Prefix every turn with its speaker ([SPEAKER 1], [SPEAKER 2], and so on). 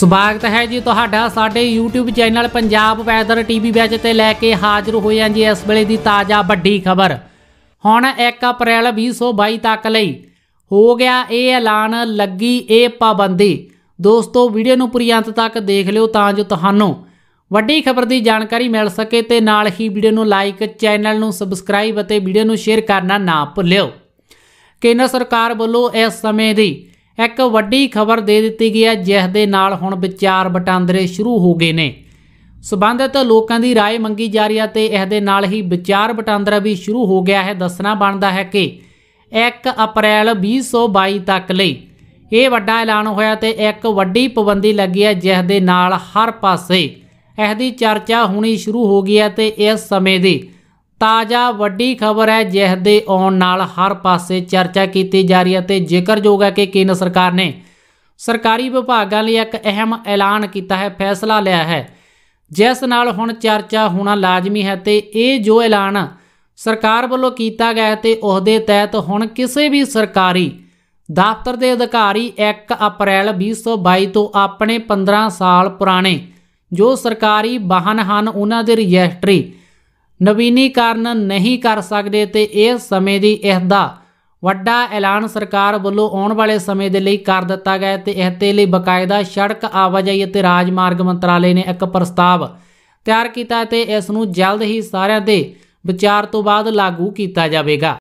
[SPEAKER 1] ਸਵਾਗਤ ਹੈ ਜੀ ਤੁਹਾਡਾ ਸਾਡੇ YouTube channel Punjab weather TV ਵਿੱਚ ਤੇ ਲੈ ਕੇ ਹਾਜ਼ਰ ਹੋਏ ਹਾਂ ਜੀ ਇਸ ਵੇਲੇ ਦੀ ਤਾਜ਼ਾ ਵੱਡੀ ਖਬਰ ਹੁਣ 1 ਅਪ੍ਰੈਲ 2022 ਤੱਕ ਲਈ ਹੋ ਗਿਆ ਇਹ ਐਲਾਨ ਲੱਗੀ ਇਹ ਪਾਬੰਦੀ ਦੋਸਤੋ ਵੀਡੀਓ ਨੂੰ ਪੂਰੀ ਅੰਤ ਤੱਕ ਦੇਖ ਲਿਓ ਤਾਂ ਜੋ ਤੁਹਾਨੂੰ ਵੱਡੀ ਖਬਰ ਦੀ ਜਾਣਕਾਰੀ ਮਿਲ ਸਕੇ ਤੇ ਨਾਲ ਹੀ ਵੀਡੀਓ ਨੂੰ ਲਾਈਕ ਚੈਨਲ ਨੂੰ ਸਬਸਕ੍ਰਾਈਬ ਅਤੇ ਵੀਡੀਓ ਨੂੰ ਸ਼ੇਅਰ ਕਰਨਾ ਨਾ ਭੁੱਲਿਓ ਕੇਂਦਰ ਸਰਕਾਰ ਵੱਲੋਂ ਇਸ ਸਮੇਂ ਦੀ ਇੱਕ ਵੱਡੀ ਖਬਰ ਦੇ ਦਿੱਤੀ ਗਈ ਹੈ ਜਿਸ ਦੇ ਨਾਲ ਹੁਣ ਵਿਚਾਰ ਵਟਾਂਦਰੇ ਸ਼ੁਰੂ ਹੋ ਗਏ ਨੇ ਸਬੰਧਤ ਲੋਕਾਂ ਦੀ رائے ਮੰਗੀ ਜਾ ਰਹੀ ਹੈ ਤੇ ਇਸ ਦੇ ਨਾਲ ਹੀ ਵਿਚਾਰ ਵਟਾਂਦਰਾ ਵੀ ਸ਼ੁਰੂ ਹੋ ਗਿਆ ਹੈ ਦੱਸਣਾ ਬਣਦਾ ਹੈ ਕਿ 1 ਅਪ੍ਰੈਲ 2022 ਤੱਕ ਲਈ ਇਹ ਵੱਡਾ ਐਲਾਨ ਹੋਇਆ ਤੇ ਇੱਕ ਵੱਡੀ ਪਾਬੰਦੀ ਲੱਗੀ ਹੈ ਜਿਸ ਦੇ ਨਾਲ ਹਰ ਪਾਸੇ ਇਸ ਦੀ ਚਰਚਾ ਹੋਣੀ ਸ਼ੁਰੂ ਹੋ ਗਈ ਹੈ ਤੇ ਇਸ ਸਮੇਂ ਦੀ ਤਾਜ਼ਾ ਵੱਡੀ ਖਬਰ ਹੈ ਜਿਸ ਦੇ ਆਉਣ ਨਾਲ ਹਰ ਪਾਸੇ ਚਰਚਾ ਕੀਤੀ ਜਾ ਰਹੀ ਹੈ ਤੇ ਜ਼ਿਕਰਯੋਗ ਹੈ ਕਿ ਕੇਂਦਰ ਸਰਕਾਰ ਨੇ ਸਰਕਾਰੀ ਵਿਭਾਗਾਂ ਲਈ ਇੱਕ ਅਹਿਮ ਐਲਾਨ ਕੀਤਾ ਹੈ ਫੈਸਲਾ ਲਿਆ ਹੈ ਜਿਸ ਨਾਲ ਹੁਣ ਚਰਚਾ ਹੋਣਾ ਲਾਜ਼ਮੀ ਹੈ ਤੇ ਇਹ ਜੋ ਐਲਾਨ ਸਰਕਾਰ ਵੱਲੋਂ ਕੀਤਾ ਗਿਆ ਤੇ ਉਹਦੇ ਤਹਿਤ ਹੁਣ ਕਿਸੇ ਵੀ ਸਰਕਾਰੀ ਦਫ਼ਤਰ ਦੇ ਅਧਿਕਾਰੀ 1 ਅਪ੍ਰੈਲ 2022 ਤੋਂ ਆਪਣੇ 15 ਸਾਲ ਪੁਰਾਣੇ ਜੋ ਸਰਕਾਰੀ ਵਾਹਨ ਹਨ ਉਹਨਾਂ ਦੇ ਰਜਿਸਟਰੀ ਨਵੀਨੀਕਰਨ ਨਹੀਂ ਕਰ ਸਕਦੇ ਤੇ ਇਹ ਸਮੇਂ ਦੀ ਇਹਦਾ ਵੱਡਾ ਐਲਾਨ ਸਰਕਾਰ ਵੱਲੋਂ ਆਉਣ ਵਾਲੇ ਸਮੇਂ ਦੇ ਲਈ ਕਰ ਦਿੱਤਾ ਗਿਆ ਤੇ ਇਸ ਤੇ ਲਈ ਬਕਾਇਦਾ ਸੜਕ ਆਵਾਜਾਈ ਅਤੇ ਰਾਜਮਾਰਗ ਮੰਤਰਾਲੇ ਨੇ ਇੱਕ ਪ੍ਰਸਤਾਵ ਤਿਆਰ ਕੀਤਾ ਤੇ ਇਸ ਨੂੰ ਜਲਦ ਹੀ ਸਾਰਿਆਂ ਦੇ ਵਿਚਾਰ ਤੋਂ ਬਾਅਦ ਲਾਗੂ ਕੀਤਾ ਜਾਵੇਗਾ